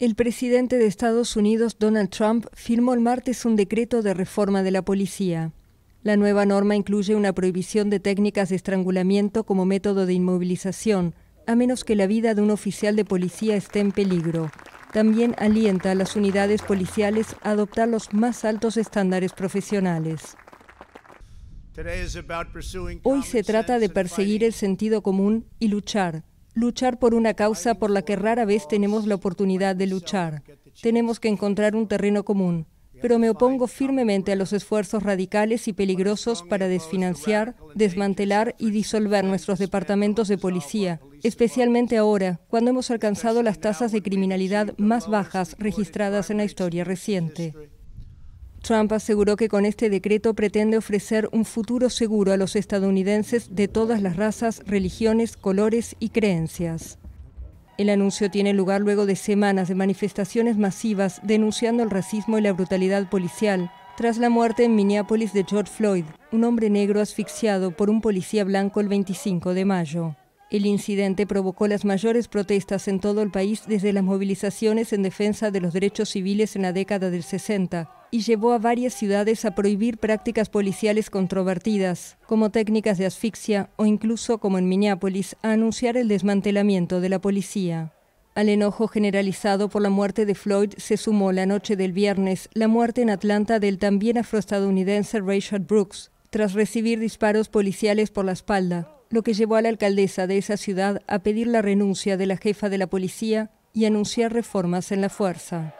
El presidente de Estados Unidos, Donald Trump, firmó el martes un decreto de reforma de la policía. La nueva norma incluye una prohibición de técnicas de estrangulamiento como método de inmovilización, a menos que la vida de un oficial de policía esté en peligro. También alienta a las unidades policiales a adoptar los más altos estándares profesionales. Hoy se trata de perseguir el sentido común y luchar luchar por una causa por la que rara vez tenemos la oportunidad de luchar. Tenemos que encontrar un terreno común, pero me opongo firmemente a los esfuerzos radicales y peligrosos para desfinanciar, desmantelar y disolver nuestros departamentos de policía, especialmente ahora, cuando hemos alcanzado las tasas de criminalidad más bajas registradas en la historia reciente. Trump aseguró que con este decreto pretende ofrecer un futuro seguro a los estadounidenses de todas las razas, religiones, colores y creencias. El anuncio tiene lugar luego de semanas de manifestaciones masivas denunciando el racismo y la brutalidad policial, tras la muerte en Minneapolis de George Floyd, un hombre negro asfixiado por un policía blanco el 25 de mayo. El incidente provocó las mayores protestas en todo el país desde las movilizaciones en defensa de los derechos civiles en la década del 60 y llevó a varias ciudades a prohibir prácticas policiales controvertidas, como técnicas de asfixia o incluso, como en Minneapolis, a anunciar el desmantelamiento de la policía. Al enojo generalizado por la muerte de Floyd se sumó la noche del viernes la muerte en Atlanta del también afroestadounidense Richard Brooks, tras recibir disparos policiales por la espalda lo que llevó a la alcaldesa de esa ciudad a pedir la renuncia de la jefa de la policía y anunciar reformas en la fuerza.